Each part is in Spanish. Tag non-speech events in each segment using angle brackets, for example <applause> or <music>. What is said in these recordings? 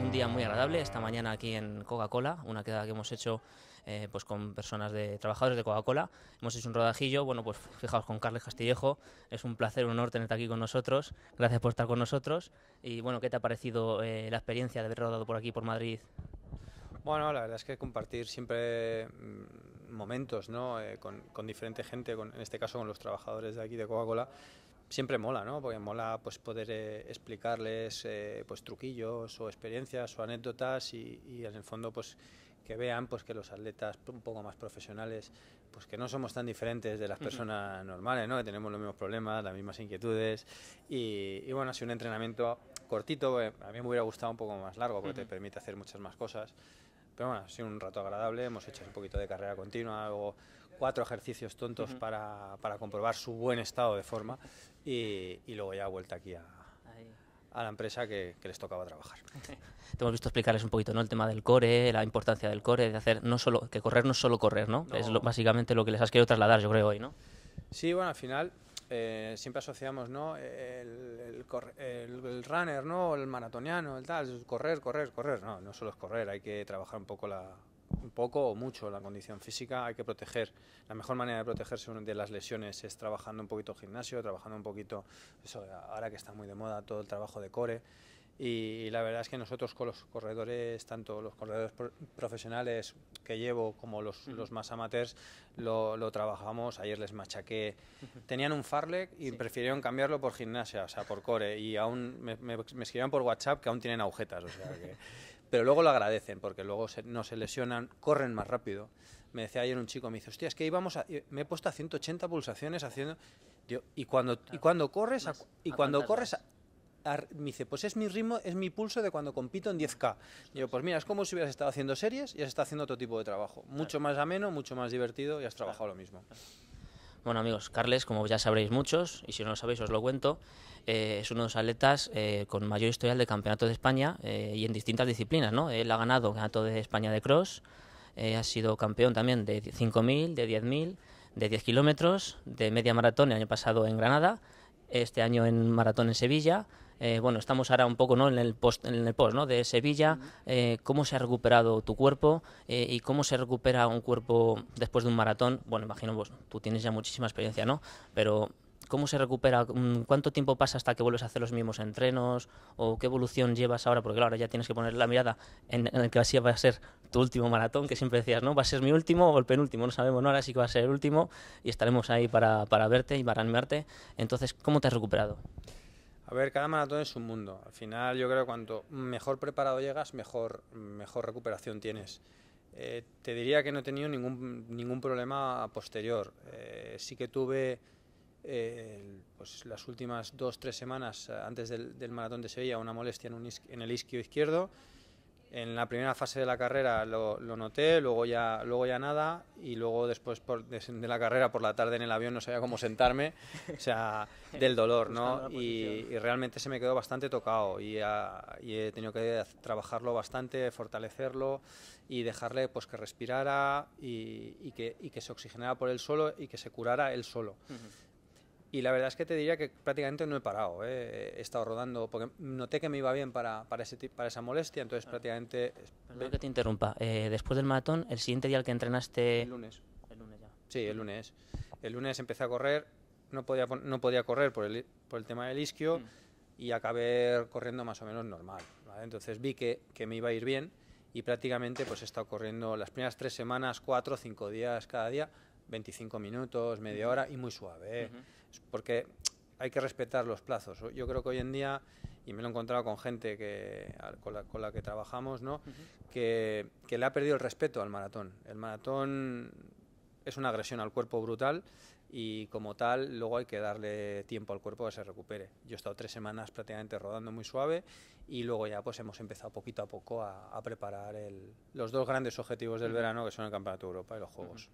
Un día muy agradable, esta mañana aquí en Coca-Cola, una quedada que hemos hecho eh, pues con personas de trabajadores de Coca-Cola. Hemos hecho un rodajillo, bueno, pues fijaos con Carles Castillejo, es un placer, un honor tenerte aquí con nosotros. Gracias por estar con nosotros. Y bueno, ¿qué te ha parecido eh, la experiencia de haber rodado por aquí, por Madrid? Bueno, la verdad es que compartir siempre mm, momentos ¿no? Eh, con, diferente gente, con, en este caso con los trabajadores de aquí de Coca-Cola, siempre mola, ¿no? Porque mola pues poder eh, explicarles eh, pues truquillos o experiencias o anécdotas y, y, en el fondo pues que vean pues que los atletas un poco más profesionales pues que no somos tan diferentes de las personas normales, ¿no? Que tenemos los mismos problemas, las mismas inquietudes y, y bueno, si un entrenamiento cortito, eh, a mí me hubiera gustado un poco más largo porque te permite hacer muchas más cosas. Pero bueno, ha sido un rato agradable, hemos hecho un poquito de carrera continua, Hago cuatro ejercicios tontos para, comprobar su buen estado de forma y, luego ya vuelta aquí a, la empresa que, les tocaba trabajar. <laughs> Te hemos visto explicarles un poquito ¿no? el tema del core, la importancia del core, de hacer no solo que correr no es solo correr, ¿no? Es básicamente lo que les has querido trasladar, yo creo, hoy, ¿no? Sí, bueno, al final eh, siempre asociamos ¿no? el, runner, ¿no? el maratoniano, el tal, correr, correr, correr. No, no solo es correr, hay que trabajar un poco un poco o mucho la condición física, hay que proteger, la mejor manera de protegerse de las lesiones es trabajando un poquito gimnasio, trabajando un poquito, ahora que está muy de moda todo el trabajo de core, y la verdad es que nosotros con los corredores, tanto los corredores profesionales que llevo como los, más amateurs, lo, trabajamos. Ayer les machaqué. Tenían un Farlek y prefirieron cambiarlo por gimnasia, o sea, por core. Y aún me, escribían por WhatsApp que aún tienen agujetas, <laughs> Pero luego lo agradecen porque luego no se lesionan, corren más rápido. Me decía ayer un chico, me dice, hostia, es que íbamos a, me he puesto a 180 pulsaciones haciendo... y cuando, y cuando corres, y cuando corres a, me dice, pues es mi ritmo, es mi pulso de cuando compito en 10K. Y yo, pues mira, es como si hubieras estado haciendo series y has estado haciendo otro tipo de trabajo. Mucho más ameno, mucho más divertido y has trabajado lo mismo. Bueno amigos, Carles, como ya sabréis muchos, y si no lo sabéis os lo cuento, eh, es uno de los atletas eh, con mayor historial de campeonato de España eh, y en distintas disciplinas. ¿no? Él ha ganado campeonato de España de cross, ha sido campeón también de 5.000, de 10.000, de 10 kilómetros, de media maratón el año pasado en Granada, este año en maratón en Sevilla, eh, bueno, estamos ahora un poco en, el post, en el post de Sevilla, eh, cómo se ha recuperado tu cuerpo eh, y cómo se recupera un cuerpo después de un maratón. Bueno, imagino, vos, pues, tú tienes ya muchísima experiencia, ¿no? Pero ¿cómo se recupera? Mm, ¿Cuánto tiempo pasa hasta que vuelves a hacer los mismos entrenos? ¿O qué evolución llevas ahora? Porque ahora ya tienes que poner la mirada en, el que va a ser tu último maratón, que siempre decías, ¿no? ¿Va a ser mi último o el penúltimo? No sabemos, ¿no? Ahora sí que va a ser el último y estaremos ahí para, para verte y para animarte. Entonces, ¿cómo te has recuperado? A ver, cada maratón es un mundo. Al final yo creo que cuanto mejor preparado llegas, mejor, mejor recuperación tienes. Eh, te diría que no he tenido ningún, problema posterior. Eh, sí que tuve eh, pues las últimas dos, tres semanas antes del, maratón de Sevilla una molestia en, en el isquio izquierdo en la primera fase de la carrera lo, noté, luego ya, luego ya nada, y luego después de, la carrera por la tarde en el avión no sabía cómo sentarme, o sea, <laughs> del dolor, ¿no? Y, realmente se me quedó bastante tocado y, he tenido que trabajarlo bastante, fortalecerlo y dejarle pues que respirara y, que, se oxigenara por él solo y que se curara él solo. Y la verdad es que te diría que prácticamente no he parado. ¿eh? He estado rodando porque noté que me iba bien para, para, ese, para esa molestia, entonces prácticamente... Perdón que te interrumpa. Eh, después del maratón, el siguiente día al que entrenaste... El lunes. El lunes ya. Sí, el lunes. El lunes empecé a correr, no podía, no podía correr por el, por el tema del isquio mm. y acabé corriendo más o menos normal. Entonces vi que, que me iba a ir bien y prácticamente pues he estado corriendo las primeras tres semanas, cuatro, cinco días cada día, 25 minutos, media hora y muy suave. ¿eh? porque hay que respetar los plazos. Yo creo que hoy en día, y me lo he encontrado con gente que, con, la, que trabajamos, ¿no? que, le ha perdido el respeto al maratón. El maratón es una agresión al cuerpo brutal y como tal luego hay que darle tiempo al cuerpo que se recupere. Yo he estado tres semanas prácticamente rodando muy suave y luego ya pues hemos empezado poquito a poco a, preparar los dos grandes objetivos del verano que son el Campeonato de Europa y los Juegos.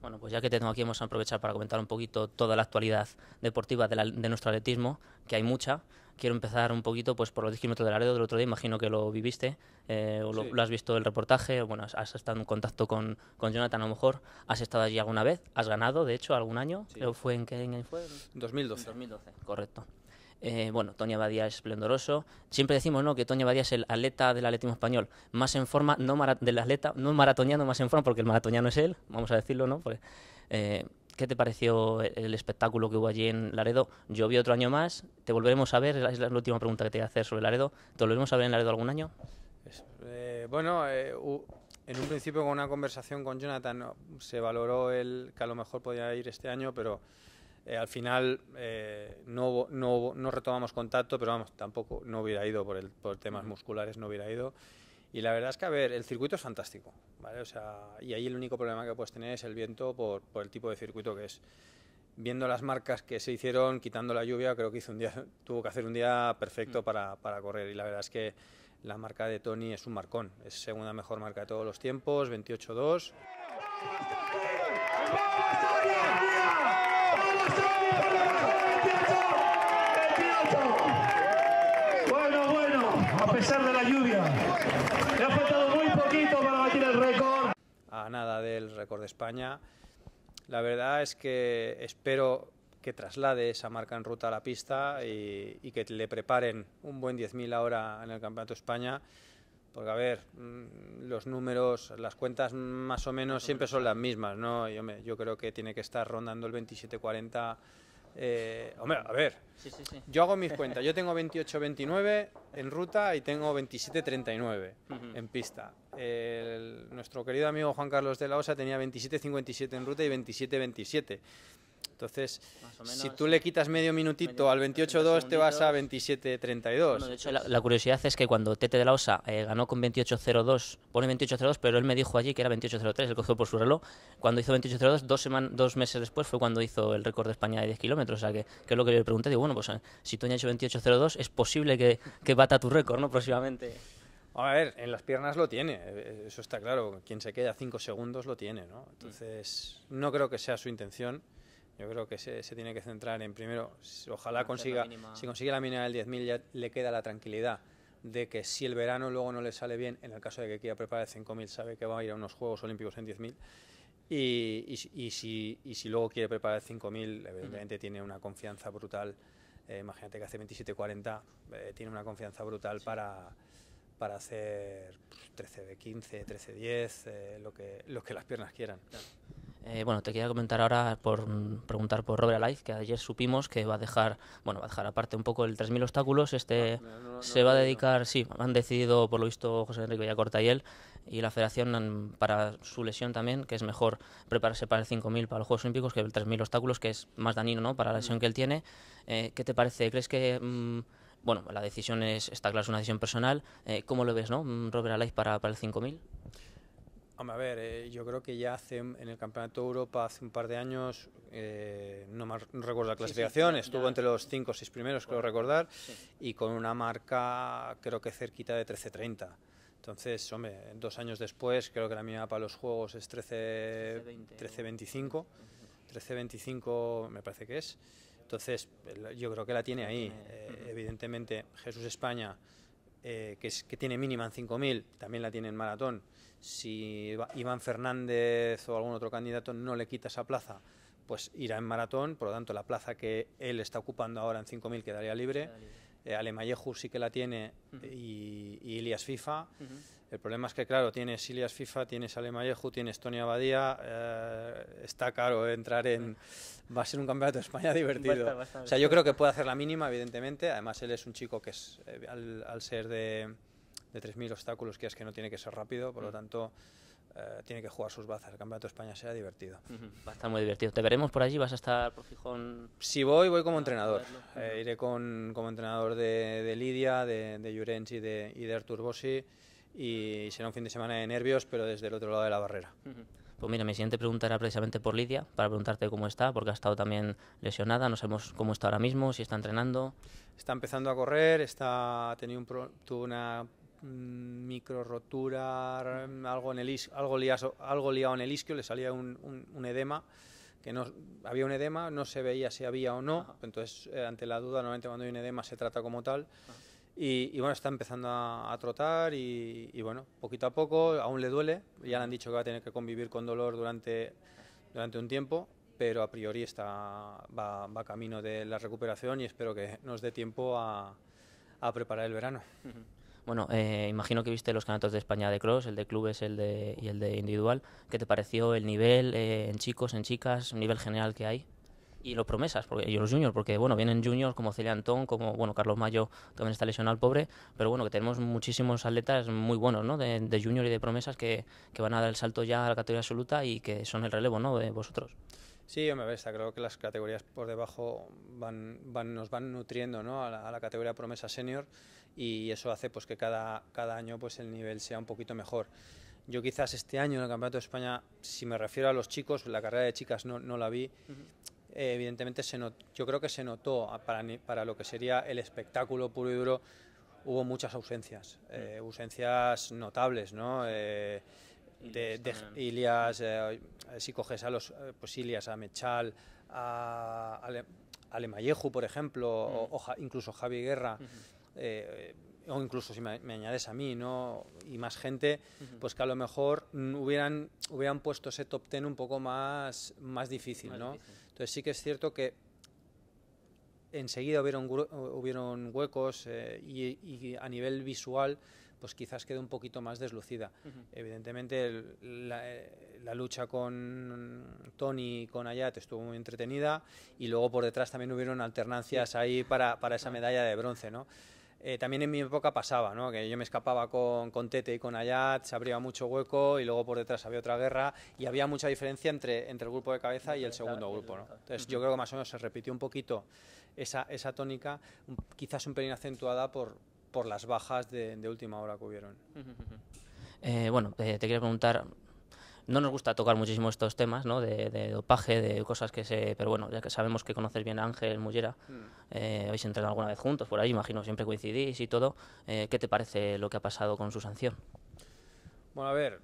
Bueno, pues ya que te tengo aquí, vamos a aprovechar para comentar un poquito toda la actualidad deportiva de, nuestro atletismo, que hay mucha. Quiero empezar un poquito pues, por los 10 kilómetros de del otro día, imagino que lo viviste, eh, o lo, has visto el reportaje, bueno, has, estado en contacto con, Jonathan a lo mejor, has estado allí alguna vez, has ganado, de hecho, algún año, ¿Fue en qué año fue? 2012. 2012, correcto. Eh, bueno, Tony Badía es esplendoroso. Siempre decimos ¿no? que Tony Badía es el atleta del atletismo español, más en forma, no del atleta, no maratoniano, más en forma, porque el maratoniano es él, vamos a decirlo, ¿no? Pues, eh, ¿Qué te pareció el espectáculo que hubo allí en Laredo? Yo vi otro año más, te volveremos a ver, es la última pregunta que te voy a hacer sobre Laredo, ¿te volveremos a ver en Laredo algún año? Eh, bueno, en un principio con una conversación con Jonathan se valoró el que a lo mejor podía ir este año, pero eh, al final eh, no, no, retomamos contacto, pero vamos, tampoco no hubiera ido por, temas musculares, no hubiera ido. Y la verdad es que, a ver, el circuito es fantástico, ¿vale? y ahí el único problema que puedes tener es el viento por, el tipo de circuito que es. Viendo las marcas que se hicieron, quitando la lluvia, creo que hizo un día, <laughs> tuvo que hacer un día perfecto mm. para, para correr. Y la verdad es que la marca de Tony es un marcón. Es segunda mejor marca de todos los tiempos, 28-2. Le ha faltado muy poquito para batir el récord. A nada del récord de España. La verdad es que espero que traslade esa marca en ruta a la pista y, que le preparen un buen 10.000 ahora en el Campeonato de España. Porque, a ver, mm, los números, las cuentas más o menos siempre son las mismas, ¿no? Yo, yo creo que tiene que estar rondando el 27-40 eh, hombre, a ver. Yo hago mis cuentas. Yo tengo 28-29 en ruta y tengo 27-39 en pista. nuestro querido amigo Juan Carlos de la Osa tenía 27-57 en ruta y 27-27. Entonces, si tú le quitas medio minutito al 28 te vas a 27.32. Bueno, de hecho, la, curiosidad es que cuando Tete de la Osa eh, ganó con 28-02, pone 28 pero él me dijo allí que era 28.03, el él por su reloj. Cuando hizo 28.02, 02 dos, dos meses después fue cuando hizo el récord de España de 10 kilómetros. O sea, que, que, es lo que le pregunté. Digo, bueno, pues eh, si tú has hecho 28.02, es posible que, que bata tu récord, ¿no? Próximamente. A ver, en las piernas lo tiene, eh, eso está claro. Quien se queda cinco segundos lo tiene, ¿no? Entonces, no creo que sea su intención. Yo creo que se, tiene que centrar en primero, ojalá consiga, si consigue la mina del 10.000 ya le queda la tranquilidad de que si el verano luego no le sale bien, en el caso de que quiera preparar el 5.000, sabe que va a ir a unos Juegos Olímpicos en 10.000. Y, si, si luego quiere preparar el 5.000, evidentemente tiene una confianza brutal. Eh, imagínate que hace 27.40, 40 eh, tiene una confianza brutal para, hacer 13 de 15, 13 10, lo, que, lo que las piernas quieran. Eh, bueno, te quería comentar ahora por preguntar por Robert Alive, que ayer supimos que va a dejar, bueno, va a dejar aparte un poco el 3000 obstáculos, este ah, se va a dedicar, sí, han decidido por lo visto José Enrique Villacorta y él y la Federación para su lesión también, que es mejor prepararse para el 5000 para los Juegos Olímpicos que el 3000 obstáculos, que es más dañino, ¿no? para la lesión mm. que él tiene. Eh, ¿qué te parece? ¿Crees que mm, bueno, la decisión es, está claro, es una decisión personal. Eh, ¿Cómo lo ves, no? Mm, Robert Alive para, para el 5000. Hombre, a ver, eh, yo creo que ya hace en el Campeonato de Europa hace un par de años, eh, no, más, recuerdo la clasificación, estuvo entre los 5 o 6 primeros, creo recordar, y con una marca creo que cerquita de 13.30. Entonces, hombre, dos años después, creo que la mía para los Juegos es 13.25. 13, 13.25 13, me parece que es. Entonces, yo creo que la tiene ahí. Eh, evidentemente, Jesús España eh, que, tiene mínima en 5.000, también la tiene en maratón. Si Iván Fernández o algún otro candidato no le quita esa plaza, pues irá en maratón. Por lo tanto, la plaza que él está ocupando ahora en 5.000 quedaría libre. Eh, sí que la tiene y, Ilias FIFA. El problema es que, claro, tienes Silias FIFA, tienes Ale Malleju, tienes Tony Abadía. Eh, está caro entrar en. Va a ser un campeonato de España <laughs> divertido. o sea, yo creo que puede hacer la mínima, evidentemente. Además, él es un chico que, es, eh, al, ser de, de 3.000 obstáculos, que es que no tiene que ser rápido. Por lo mm. tanto. Eh, tiene que jugar sus bazas. El Campeonato de España será divertido. Va a estar muy divertido. ¿Te veremos por allí? ¿Vas a estar por Fijón? Si voy, voy como ah, entrenador. iré con, como entrenador de, Lidia, de, de y de, y Artur y será un fin de semana de nervios, pero desde el otro lado de la barrera. Pues mira, mi siguiente pregunta era precisamente por Lidia, para preguntarte cómo está, porque ha estado también lesionada, no sabemos cómo está ahora mismo, si está entrenando. Está empezando a correr, está, tenido un tuvo una mm, micro rotura, algo, en el algo, algo liado en el isquio, le salía un, un, edema, que no, había un edema, no se veía si había o no, entonces eh, ante la duda normalmente cuando hay un edema se trata como tal. Y, bueno, está empezando a, trotar y, bueno, poquito a poco, aún le duele, ya le han dicho que va a tener que convivir con dolor durante, durante un tiempo, pero a priori está, va, va camino de la recuperación y espero que nos dé tiempo a, preparar el verano. Bueno, eh, imagino que viste los campeonatos de España de cross, el de clubes el de, y el de individual. ¿Qué te pareció el nivel eh, en chicos, en chicas, el nivel general que hay? y los promesas, porque y los juniors, porque bueno, vienen juniors como Celia Antón, como bueno, Carlos Mayo también está lesionado al pobre, pero bueno, que tenemos muchísimos atletas muy buenos, ¿no? De, de junior y de promesas que, que, van a dar el salto ya a la categoría absoluta y que son el relevo, ¿no? De vosotros. Sí, yo me ves creo que las categorías por debajo van, van, nos van nutriendo ¿no? a, la, categoría promesa senior y eso hace pues que cada, cada año pues el nivel sea un poquito mejor. Yo quizás este año en el Campeonato de España, si me refiero a los chicos, la carrera de chicas no, no la vi, eh, evidentemente se no yo creo que se notó ah, para, para lo que sería el espectáculo puro y duro, hubo muchas ausencias, eh, mm. ausencias notables, ¿no? Eh, de, Ilias, si coges a los, pues Ilias, a Mechal, a, a, por ejemplo, o, mm. incluso Javi Guerra, o incluso si me, añades a mí, ¿no? Y más gente, pues que a lo mejor hubieran, hubieran puesto ese top ten un poco más, más difícil, ¿no? Entonces sí que es cierto que enseguida hubieron, huecos eh, y, a nivel visual pues quizás quedó un poquito más deslucida. Evidentemente eh, la, lucha con Tony y con Ayat estuvo muy entretenida y luego por detrás también hubieron alternancias ahí para, para esa medalla de bronce, ¿no? Eh, también en mi época pasaba, ¿no? que yo me escapaba con, Tete y con Ayat, se abría mucho hueco y luego por detrás había otra guerra y había mucha diferencia entre, entre el grupo de cabeza y el segundo grupo. ¿no? Entonces yo creo que más o menos se repitió un poquito esa, tónica, quizás un pelín acentuada por, por las bajas de, última hora que hubieron. Eh, bueno, eh, te quiero preguntar, no nos gusta tocar muchísimo estos temas, ¿no? De, dopaje, de cosas que se... Pero bueno, ya que sabemos que conoces bien a Ángel Mullera, mm. eh, habéis entrenado alguna vez juntos por ahí, imagino, siempre coincidís y todo. Eh, ¿Qué te parece lo que ha pasado con su sanción? Bueno, a ver,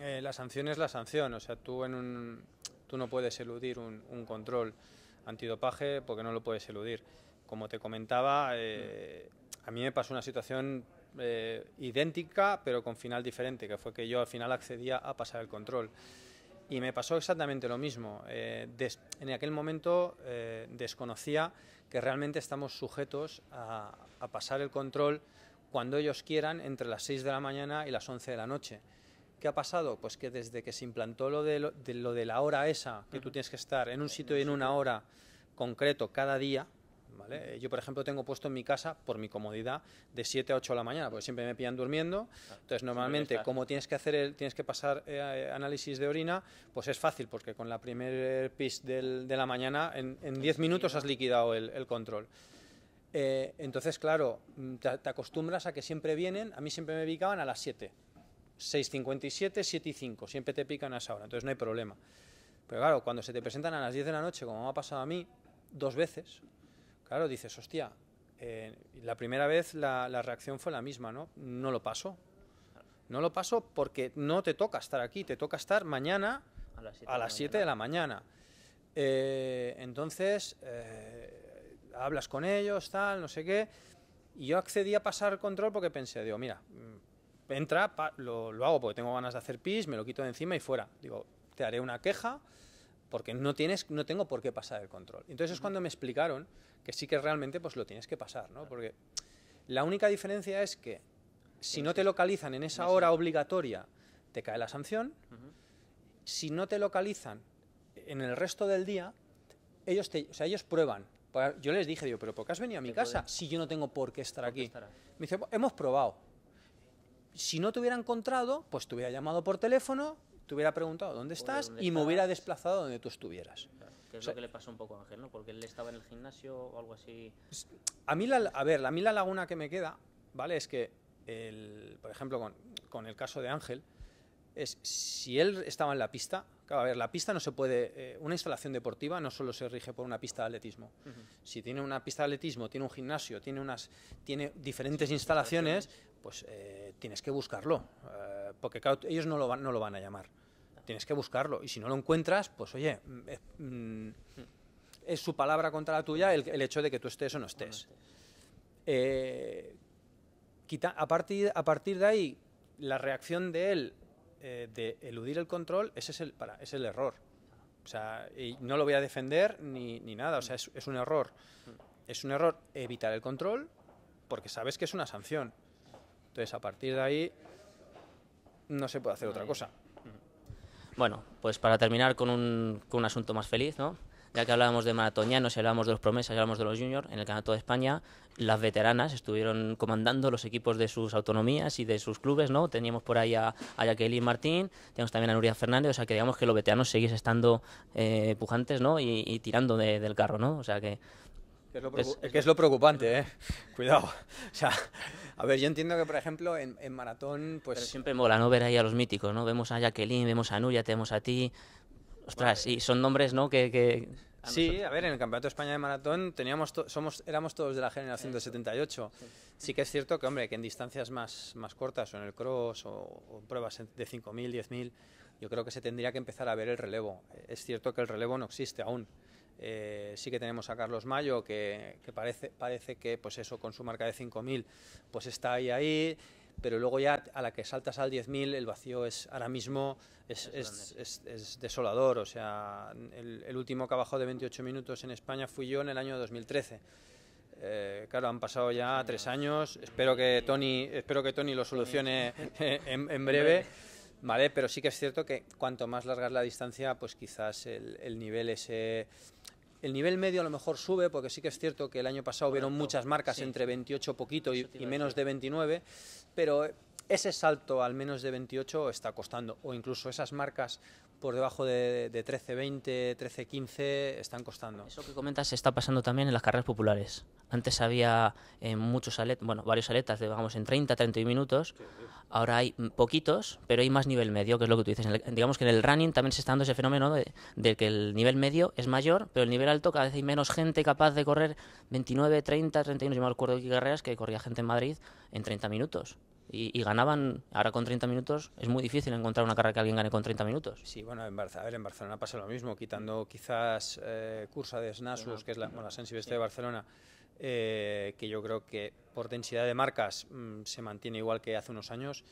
eh, la sanción es la sanción, o sea, tú, en un, tú no puedes eludir un, control antidopaje porque no lo puedes eludir. Como te comentaba, a mí me pasó una situación eh, idéntica, pero con final diferente, que fue que yo al final accedía a pasar el control. Y me pasó exactamente lo mismo. Eh, en aquel momento eh, desconocía que realmente estamos sujetos a, pasar el control cuando ellos quieran, entre las 6 de la mañana y las 11 de la noche. ¿Qué ha pasado? Pues que desde que se implantó lo de, lo de, la hora esa, que tú tienes que estar en un sitio y en una hora concreto cada día, yo, por ejemplo, tengo puesto en mi casa, por mi comodidad, de 7 a 8 de la mañana, porque siempre me pillan durmiendo. Ah, entonces, normalmente, como tienes que hacer tienes que pasar eh, análisis de orina, pues es fácil, porque con la primer pis de la mañana, en, 10 minutos has liquidado el, control. Eh, entonces, claro, te, acostumbras a que siempre vienen, a mí siempre me picaban a las 7. 6.57, 7.05 siempre te pican a esa hora, entonces no hay problema. Pero claro, cuando se te presentan a las 10 de la noche, como me ha pasado a mí dos veces, Claro, dices, hostia, eh, la primera vez la, reacción fue la misma, ¿no? No lo paso. No lo paso porque no te toca estar aquí, te toca estar mañana a las 7 de, la mañana. Eh, entonces, eh, hablas con ellos, tal, no sé qué. Y yo accedí a pasar control porque pensé, digo, mira, mm, entra, lo, hago porque tengo ganas de hacer pis, me lo quito de encima y fuera. Digo, te haré una queja porque no, tienes, no tengo por qué pasar el control. Entonces es cuando me explicaron que sí que realmente pues lo tienes que pasar, ¿no? Porque la única diferencia es que si no te localizan en esa hora obligatoria, te cae la sanción. Si no te localizan en el resto del día, ellos, te, o sea, ellos prueban. Pues, yo les dije, pero ¿por qué has venido a mi casa si yo no tengo por qué estar aquí? Me dice, pues, hemos probado. Si no te hubiera encontrado, pues te hubiera llamado por teléfono, te hubiera preguntado dónde estás y me hubiera desplazado donde tú estuvieras es lo que le pasó un poco a Ángel, ¿no? Porque él estaba en el gimnasio o algo así. Pues, a mí, la, a ver, a mí laguna que me queda, ¿vale? Es que, el, por ejemplo, con, el caso de Ángel, es si él estaba en la pista, claro, a ver, la pista no se puede, eh, una instalación deportiva no solo se rige por una pista de atletismo. Si tiene una pista de atletismo, tiene un gimnasio, tiene, unas, tiene diferentes instalaciones, pues eh, tienes que buscarlo, eh, porque ellos no lo, van, no lo van a llamar tienes que buscarlo. Y si no lo encuentras, pues oye, mm, eh, mm, es, su palabra contra la tuya el, hecho de que tú estés o no estés. Eh, quita, a, partir, a partir de ahí, la reacción de él eh, de eludir el control, ese es el, para, es el error. O sea, y no lo voy a defender ni, nada, o sea, es, un error. Es un error evitar el control porque sabes que es una sanción. Entonces, a partir de ahí, no se puede hacer otra cosa. Bueno, pues para terminar con un, con un asunto más feliz, ¿no? ya que hablábamos de maratonianos y hablábamos de los promesas y hablábamos de los juniors, en el Campeonato de España las veteranas estuvieron comandando los equipos de sus autonomías y de sus clubes, ¿no? Teníamos por ahí a, a Jacqueline Martín, teníamos también a Nuria Fernández, o sea que digamos que los veteranos seguís estando eh, pujantes, ¿no? Y, tirando del carro, ¿no? O sea que que es, lo preocupante, ¿eh? <laughs> Cuidado. O sea, a ver, yo entiendo que, por ejemplo, en, maratón, pues... Pero siempre mola, ¿no? Ver ahí a los míticos, ¿no? Vemos a Jacqueline, vemos a Nuria, tenemos a ti. Ostras, y son nombres, ¿no? que, sí, a ver, en el Campeonato de España de Maratón teníamos somos, éramos todos de la generación de 78. Sí que es cierto que, hombre, que en distancias más, más cortas o en el cross o, o pruebas de 5.000, 10.000, yo creo que se tendría que empezar a ver el relevo. Es cierto que el relevo no existe aún. Eh, sí que tenemos a Carlos Mayo, que, parece, parece que pues eso con su marca de 5.000 pues está ahí, ahí, pero luego ya a la que saltas al 10.000 el vacío es ahora mismo es, desolador. O sea, el, último que bajó de 28 minutos en España fui yo en el año 2013. Eh, claro, han pasado ya tres años. Espero que Tony, espero que Tony lo solucione <laughs> en, breve. Vale, pero sí que es cierto que cuanto más largas la distancia, pues quizás el, el nivel ese el nivel medio a lo mejor sube, porque sí que es cierto que el año pasado hubieron muchas marcas entre 28 poquito y, y menos de 29, pero eh, ese salto al menos de 28 está costando, o incluso esas marcas por debajo de, de 13-20, 13 están costando. Eso que comentas está pasando también en las carreras populares. Antes había eh, muchos alet bueno, varios aletas, en 30, 30 minutos. Ahora hay poquitos, pero hay más nivel medio, que es lo que tú dices. digamos que en el running también se está dando ese fenómeno de, que el nivel medio es mayor, pero el nivel alto cada vez hay menos gente capaz de correr 29, 30, 31. Yo me acuerdo de carreras que corría gente en Madrid en 30 minutos. Y, ganaban ahora con 30 minutos. Es muy difícil encontrar una carrera que alguien gane con 30 minutos. Sí, bueno, en, a ver, en Barcelona pasa lo mismo, quitando quizás eh, Cursa de Snasus, que es la, bueno, de Barcelona, eh, que yo creo que por densidad de marcas mm, se mantiene igual que hace unos años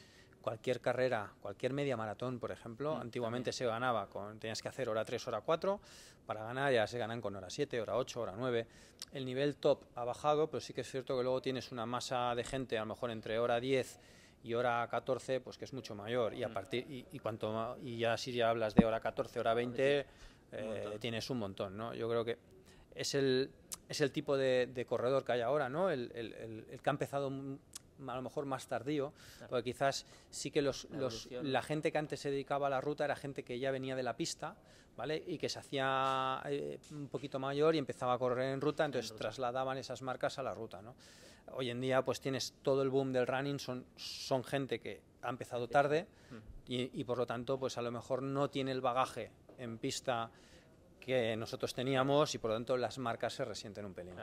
cualquier carrera, cualquier media maratón, por ejemplo, mm, antiguamente se ganaba con, tenías que hacer hora 3, hora 4, para ganar ya se ganan con hora 7, hora 8, hora 9. El nivel top ha bajado, pero sí que es cierto que luego tienes una masa de gente, a lo mejor entre hora 10 y hora 14, pues que es mucho mayor. Y a mm. partir y, cuanto y ya si ya hablas de hora 14, hora 20, eh, tienes un montón, ¿no? Yo creo que es el es el tipo de, corredor que hay ahora, ¿no? el, el que ha empezado a lo mejor más tardío, porque quizás sí que los, la, gente que antes se dedicaba a la ruta era gente que ya venía de la pista, ¿vale? Y que se hacía eh, un poquito mayor y empezaba a correr en ruta, entonces trasladaban esas marcas a la ruta, Hoy en día pues tienes todo el boom del running, son, son gente que ha empezado tarde mm. y, y por lo tanto pues a lo mejor no tiene el bagaje en pista que nosotros teníamos y por lo tanto las marcas se resienten un pelín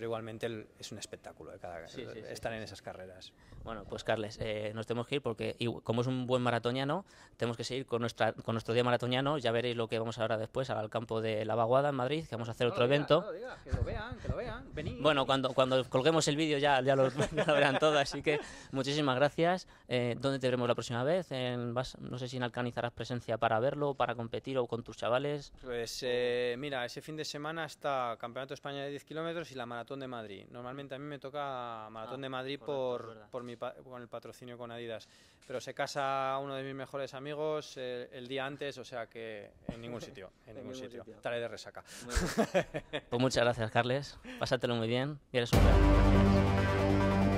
pero igualmente es un espectáculo de ¿eh? Cada, estar en esas carreras. Bueno, pues Carles, eh, nos tenemos que ir porque como es un buen maratoniano, tenemos que seguir con, nuestra, nuestro día maratoniano. Ya veréis lo que vamos ahora después al campo de la Vaguada en Madrid, que vamos a hacer otro evento. que lo vean, que lo vean. Bueno, cuando, cuando colguemos el vídeo ya, ya, lo, <laughs> verán todo, así que muchísimas gracias. Eh, ¿Dónde te veremos la próxima vez? En, no sé si en Alcanizarás presencia para verlo, para competir o con tus chavales. Pues eh, mira, ese fin de semana está Campeonato España de 10 kilómetros y la Maratón de Madrid. Normalmente a mí me toca Maratón ah, de Madrid por, por mi con el patrocinio con Adidas. Pero se casa uno de mis mejores amigos eh, el día antes, o sea que en ningún sitio, en, <laughs> ningún, sitio. de resaca. <laughs> pues muchas gracias, Carles. Pásatelo muy bien y eres un